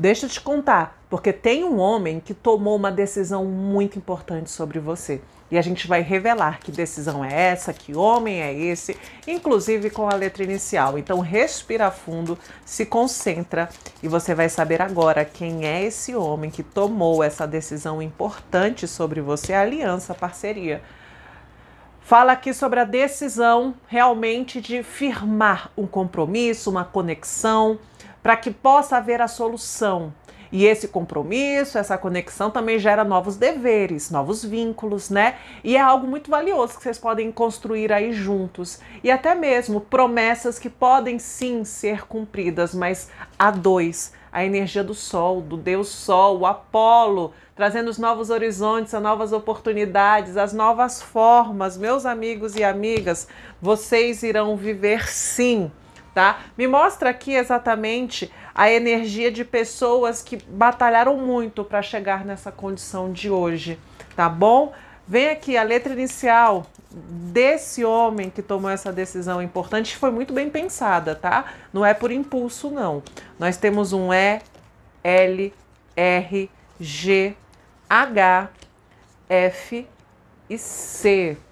Deixa eu te contar, porque tem um homem que tomou uma decisão muito importante sobre você. E a gente vai revelar que decisão é essa, que homem é esse, inclusive com a letra inicial. Então respira fundo, se concentra e você vai saber agora quem é esse homem que tomou essa decisão importante sobre você, a aliança, a parceria. Fala aqui sobre a decisão realmente de firmar um compromisso, uma conexão, para que possa haver a solução. E esse compromisso, essa conexão também gera novos deveres, novos vínculos, né? E é algo muito valioso que vocês podem construir aí juntos. E até mesmo promessas que podem sim ser cumpridas, mas a dois. A energia do Sol, do Deus Sol, o Apolo, trazendo os novos horizontes, as novas oportunidades, as novas formas. Meus amigos e amigas, vocês irão viver sim tá? Me mostra aqui exatamente a energia de pessoas que batalharam muito para chegar nessa condição de hoje, tá bom? Vem aqui a letra inicial desse homem que tomou essa decisão importante foi muito bem pensada, tá? Não é por impulso, não. Nós temos um E, L, R, G, H, F e C.